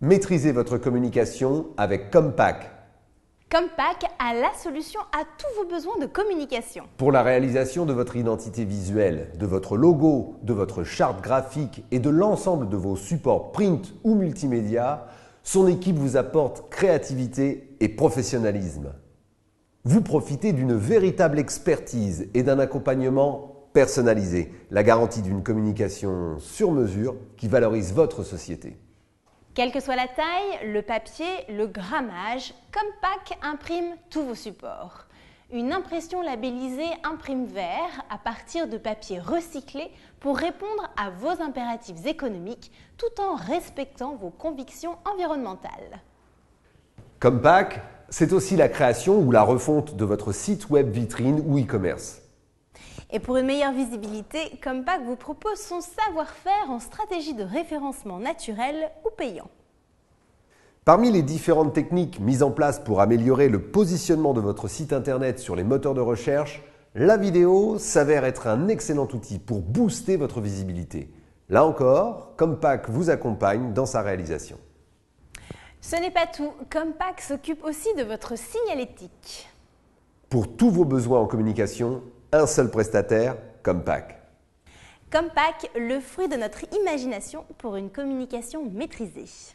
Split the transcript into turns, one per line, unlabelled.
Maîtrisez votre communication avec Compaq.
Compaq a la solution à tous vos besoins de communication.
Pour la réalisation de votre identité visuelle, de votre logo, de votre charte graphique et de l'ensemble de vos supports print ou multimédia, son équipe vous apporte créativité et professionnalisme. Vous profitez d'une véritable expertise et d'un accompagnement personnalisé, la garantie d'une communication sur mesure qui valorise votre société.
Quelle que soit la taille, le papier, le grammage, imprime tous vos supports. Une impression labellisée imprime vert à partir de papier recyclé pour répondre à vos impératifs économiques tout en respectant vos convictions environnementales.
Compaq, c'est aussi la création ou la refonte de votre site web vitrine ou e-commerce.
Et pour une meilleure visibilité, Compaq vous propose son savoir-faire en stratégie de référencement naturel ou payant.
Parmi les différentes techniques mises en place pour améliorer le positionnement de votre site internet sur les moteurs de recherche, la vidéo s'avère être un excellent outil pour booster votre visibilité. Là encore, Compaq vous accompagne dans sa réalisation.
Ce n'est pas tout, Compaq s'occupe aussi de votre signalétique.
Pour tous vos besoins en communication, un seul prestataire, Compaq.
Compaq, le fruit de notre imagination pour une communication maîtrisée.